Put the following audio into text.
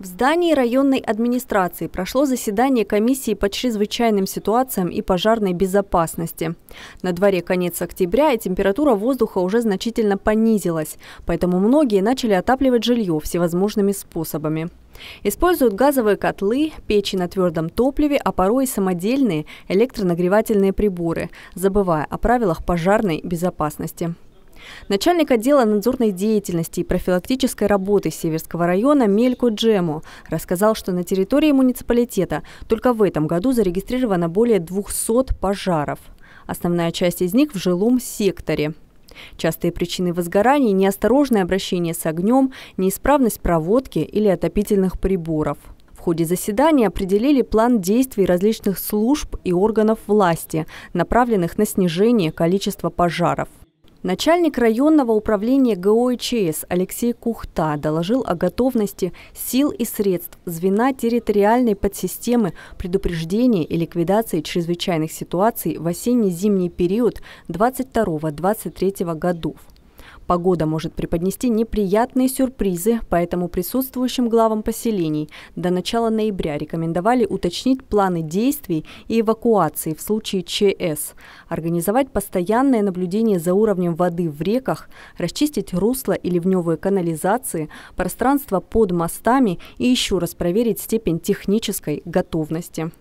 В здании районной администрации прошло заседание комиссии по чрезвычайным ситуациям и пожарной безопасности. На дворе конец октября и температура воздуха уже значительно понизилась, поэтому многие начали отапливать жилье всевозможными способами. Используют газовые котлы, печи на твердом топливе, а порой и самодельные электронагревательные приборы, забывая о правилах пожарной безопасности. Начальник отдела надзорной деятельности и профилактической работы Северского района Мельку Джему рассказал, что на территории муниципалитета только в этом году зарегистрировано более 200 пожаров. Основная часть из них в жилом секторе. Частые причины возгораний – неосторожное обращение с огнем, неисправность проводки или отопительных приборов. В ходе заседания определили план действий различных служб и органов власти, направленных на снижение количества пожаров. Начальник районного управления ГОИЧС Алексей Кухта доложил о готовности сил и средств звена территориальной подсистемы предупреждения и ликвидации чрезвычайных ситуаций в осенне-зимний период 22-23 годов. Погода может преподнести неприятные сюрпризы, поэтому присутствующим главам поселений до начала ноября рекомендовали уточнить планы действий и эвакуации в случае ЧС, организовать постоянное наблюдение за уровнем воды в реках, расчистить русло и ливневые канализации, пространство под мостами и еще раз проверить степень технической готовности.